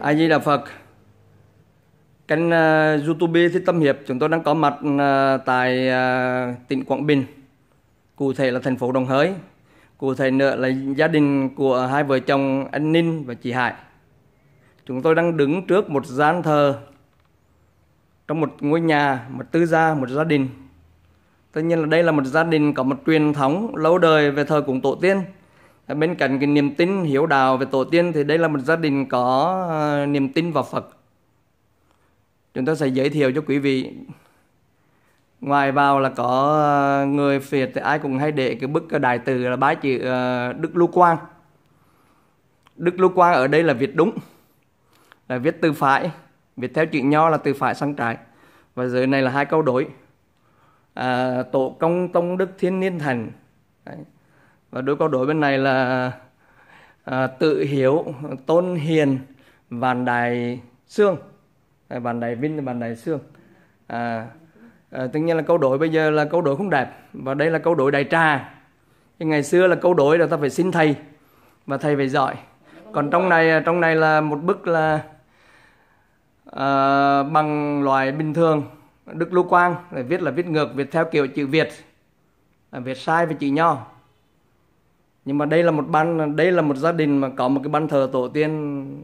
A Di Đà Phật. Kênh uh, YouTube Thích Tâm Hiệp chúng tôi đang có mặt uh, tại uh, tỉnh Quảng Bình. Cụ thể là thành phố Đồng Hới. Cụ thể nữa là gia đình của hai vợ chồng anh Ninh và chị Hải. Chúng tôi đang đứng trước một gian thờ trong một ngôi nhà, một tư gia, một gia đình. Tất nhiên là đây là một gia đình có một truyền thống lâu đời về thờ cúng tổ tiên bên cạnh cái niềm tin hiểu đạo về tổ tiên thì đây là một gia đình có ờ, niềm tin vào Phật chúng tôi sẽ giới thiệu cho quý vị ngoài vào là có ờ, người Việt thì ai cũng hay để cái bức ờ, đại từ là bái chữ Đức Lưu Quang Đức Lưu Quang ở đây là Việt đúng là viết từ phải viết theo chữ nho là từ phải sang trái và dưới này là hai câu đối à, tổ công tông đức thiên niên thành và đôi câu đối bên này là à, tự hiếu tôn hiền vạn đài xương à, vạn đài vinh vạn đài xương à, à, tất nhiên là câu đối bây giờ là câu đối không đẹp và đây là câu đối đại trà thì ngày xưa là câu đối là ta phải xin thầy và thầy phải giỏi còn trong này à, trong này là một bức là à, bằng loại bình thường Đức Lưu Quang viết là viết ngược viết theo kiểu chữ Việt à, viết sai về chữ nho nhưng mà đây là một ban đây là một gia đình mà có một cái ban thờ tổ tiên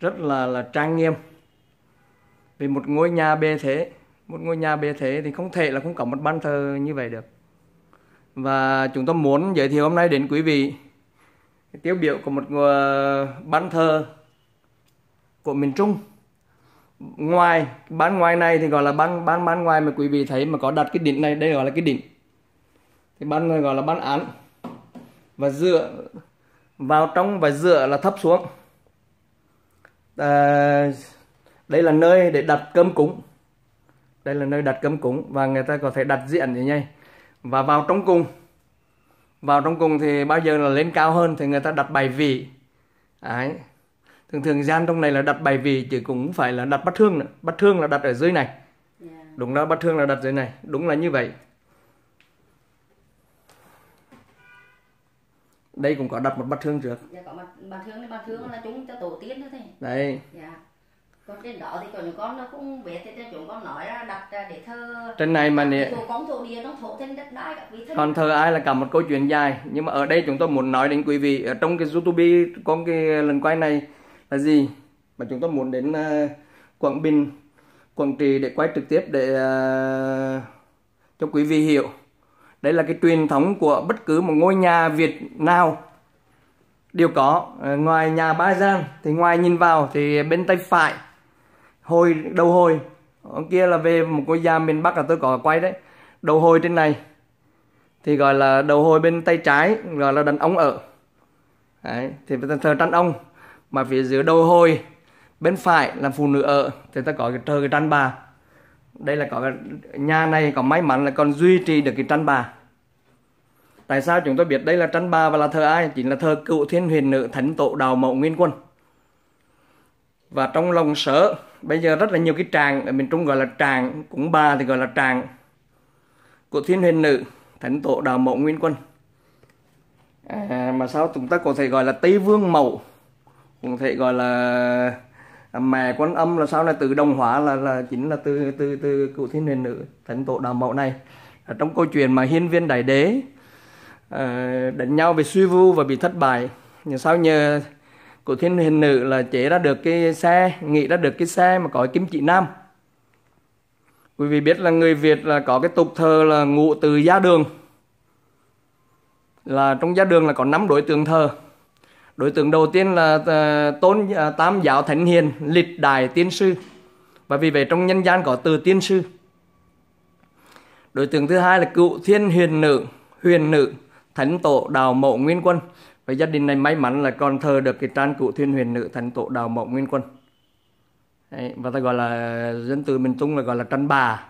rất là là trang nghiêm vì một ngôi nhà bề thế một ngôi nhà bề thế thì không thể là không có một ban thờ như vậy được và chúng tôi muốn giới thiệu hôm nay đến quý vị tiêu biểu của một ờ, ban thờ của miền Trung ngoài ban ngoài này thì gọi là ban ban ban ngoài mà quý vị thấy mà có đặt cái đỉnh này đây gọi là cái đỉnh thì ban người gọi là ban án và dựa vào trong và dựa là thấp xuống à, đây là nơi để đặt cơm cúng đây là nơi đặt cơm cúng và người ta có thể đặt diện như nhây và vào trong cung vào trong cung thì bao giờ là lên cao hơn thì người ta đặt bài vị Đấy. thường thường gian trong này là đặt bài vị chứ cũng phải là đặt bát thương nữa bát thương là đặt ở dưới này yeah. Dạ. đúng đó bát thương là đặt dưới này đúng là như vậy đây cũng có đặt một bát hương trước dạ có bát, bát hương thì bát hương là chúng cho tổ tiên thôi thầy đấy dạ còn trên đó thì còn những con nó cũng biết thì chúng con nói là đặt để thơ trên này mà nè con thổ địa nó thổ trên đất đai các vị thân còn thơ ai là cả một câu chuyện dài nhưng mà ở đây chúng tôi muốn nói đến quý vị ở trong cái youtube con cái lần quay này là gì mà chúng tôi muốn đến ờ, quảng bình quảng trị để quay trực tiếp để ờ, cho quý vị hiểu đây là cái truyền thống của bất cứ một ngôi nhà Việt nào đều có ờ, ngoài nhà Ba Giang thì ngoài nhìn vào thì bên tay phải hồi đầu hồi ở kia là về một ngôi nhà miền Bắc là tôi có quay đấy đầu hồi trên này thì gọi là đầu hồi bên tay trái gọi là đàn ông ở đấy, thì thờ trăn ông mà phía dưới đầu hồi bên phải là phụ nữ ở thì ta có cái thờ cái trăn bà đây là có cái nhà này có may mắn là còn duy trì được cái trăn bà Tại sao chúng tôi biết đây là tranh bà và là thờ ai? Chính là thờ cựu thiên huyền nữ thánh tổ đào mậu nguyên quân. Và trong lòng sở, bây giờ rất là nhiều cái tràng, ở miền Trung gọi là tràng, cũng bà thì gọi là tràng của thiên huyền nữ thánh tổ đào mậu nguyên quân. À, mà sao chúng ta có thể gọi là Tây Vương Mậu cũng thể gọi là à, mẹ quan âm là sao này từ đồng hóa là là chính là từ từ từ cụ thiên huyền nữ thánh tổ đào mậu này ở trong câu chuyện mà hiên viên đại đế Ờ, đánh nhau về suy vu và bị thất bại nhưng sau nhờ cụ thiên hình nữ là chế ra được cái xe nghĩ ra được cái xe mà có kim chỉ nam quý vị biết là người việt là có cái tục thờ là ngụ từ gia đường là trong gia đường là có năm đối tượng thờ đối tượng đầu tiên là ờ, tôn à, tam giáo thánh hiền lịch đại tiên sư và vì vậy trong nhân gian có từ tiên sư đối tượng thứ hai là cựu thiên huyền nữ huyền nữ thánh tổ đào mộ nguyên quân và gia đình này may mắn là còn thờ được cái trang cụ thiên huyền nữ thánh tổ đào mộ nguyên quân Đấy, và ta gọi là dân từ miền trung là gọi là tranh bà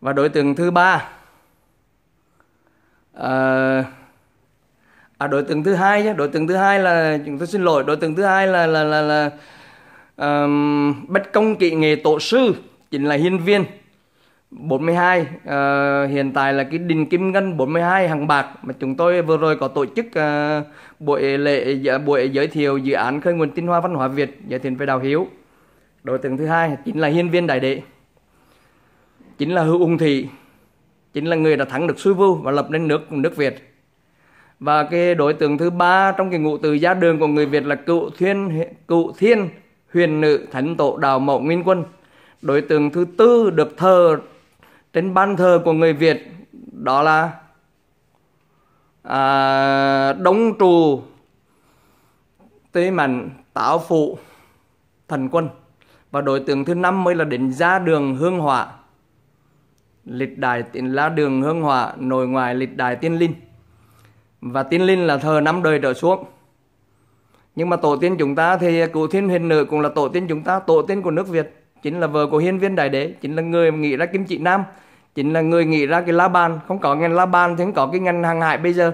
và đối tượng thứ ba à, à đối tượng thứ hai chứ đối tượng thứ hai là chúng tôi xin lỗi đối tượng thứ hai là là là, là um, bất công kỵ nghề tổ sư chính là hiên viên 42 uh, ờ, hiện tại là cái đình kim ngân 42 hàng bạc mà chúng tôi vừa rồi có tổ chức uh, buổi lễ dạ, buổi giới thiệu dự án khơi nguồn tinh hoa văn hóa Việt giới thiệu về Đào Hiếu đối tượng thứ hai chính là hiên viên đại đệ chính là hữu ung thị chính là người đã thắng được suy vưu và lập nên nước nước Việt và cái đối tượng thứ ba trong cái ngụ từ gia đường của người Việt là cựu thiên cựu thiên huyền nữ thánh tổ đào mậu nguyên quân đối tượng thứ tư được thờ trên ban thờ của người Việt đó là à, đống trù tế mạnh tạo phụ thần quân và đối tượng thứ năm mới là đến gia đường hương hỏa lịch đại tiến lá đường hương hỏa nội ngoại lịch đại tiên linh và tiên linh là thờ năm đời trở xuống nhưng mà tổ tiên chúng ta thì cụ thiên huyền nữ cũng là tổ tiên chúng ta tổ tiên của nước việt chính là vợ của hiên viên đại đế chính là người nghĩ ra kim chỉ nam chính là người nghĩ ra cái la bàn không có ngành la bàn thì không có cái ngành hàng hải bây giờ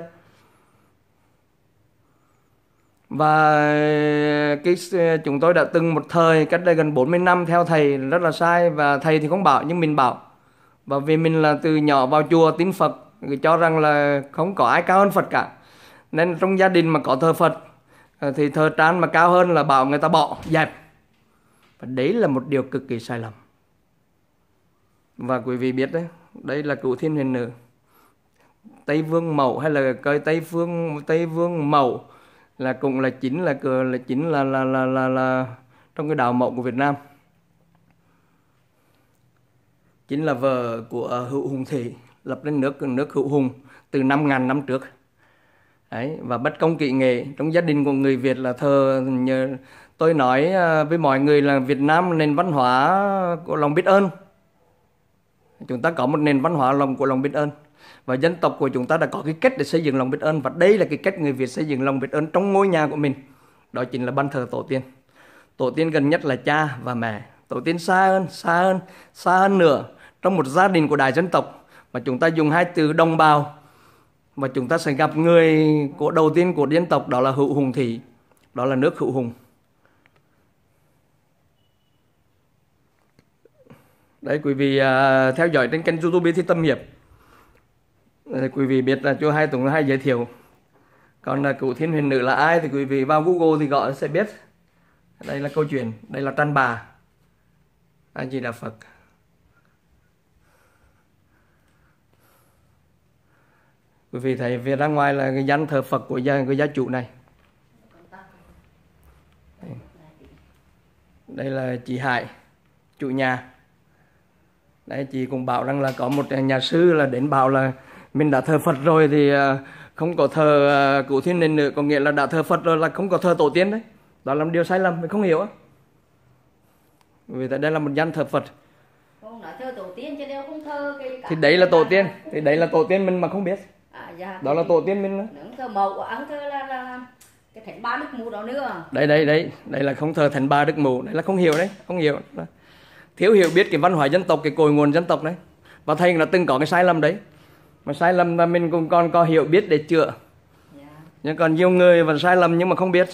và cái chúng tôi đã từng một thời cách đây gần 40 năm theo thầy rất là sai và thầy thì không bảo nhưng mình bảo và vì mình là từ nhỏ vào chùa tín Phật cho rằng là không có ai cao hơn Phật cả nên trong gia đình mà có thờ Phật thì thờ trán mà cao hơn là bảo người ta bỏ dẹp và đấy là một điều cực kỳ sai lầm. Và quý vị biết đấy, đây là cựu thiên huyền nữ. Tây Vương Mậu hay là coi Tây Phương Tây Vương Mậu là cũng là chính là là chính là là là là, là trong cái đạo mậu của Việt Nam. Chính là vợ của Hữu Hùng Thị lập lên nước nước Hữu Hùng từ năm ngàn năm trước. Đấy, và bất công kỵ nghệ trong gia đình của người Việt là thờ nhờ tôi nói à, với mọi người là Việt Nam nền văn hóa của lòng biết ơn chúng ta có một nền văn hóa lòng của lòng biết ơn và dân tộc của chúng ta đã có cái cách để xây dựng lòng biết ơn và đây là cái cách người Việt xây dựng lòng biết ơn trong ngôi nhà của mình đó chính là ban thờ tổ tiên tổ tiên gần nhất là cha và mẹ tổ tiên xa hơn xa hơn xa hơn nữa trong một gia đình của đại dân tộc mà chúng ta dùng hai từ đồng bào và chúng ta sẽ gặp người của đầu tiên của dân tộc đó là hữu hùng thị đó là nước hữu hùng đấy quý vị à, theo dõi trên kênh youtube thì tâm hiệp đấy, quý vị biết là chú hai tùng hay giới thiệu còn là cụ thiên huyền nữ là ai thì quý vị vào google thì gọi sẽ biết đây là câu chuyện đây là tranh bà anh chị là phật quý vị thấy việc ra ngoài là cái danh thờ phật của gia của gia chủ này đây là chị Hải chủ nhà đấy chị cũng bảo rằng là có một nhà sư là đến bảo là mình đã thờ phật rồi thì à, không có thờ à, cụ thiên đình nữa có nghĩa là đã thờ phật rồi là không có thờ tổ tiên đấy đó là một điều sai lầm mình không hiểu á vì tại đây là một danh thờ phật không nói thờ tổ tiên chứ không thờ cái thì đấy là tổ tiên thì đấy là tổ tiên mình mà không biết à, dạ, đó là tổ tiên mình đó. thờ mẫu ăn thờ là, là cái thánh ba đức mù đó nữa đấy đấy đấy đấy là không thờ thánh ba đức mù đấy là không hiểu đấy không hiểu đó thiếu hiểu biết cái văn hóa dân tộc cái cội nguồn dân tộc đấy và thầy là từng có cái sai lầm đấy mà sai lầm là mình cũng còn có hiểu biết để chữa dạ. nhưng còn nhiều người vẫn sai lầm nhưng mà không biết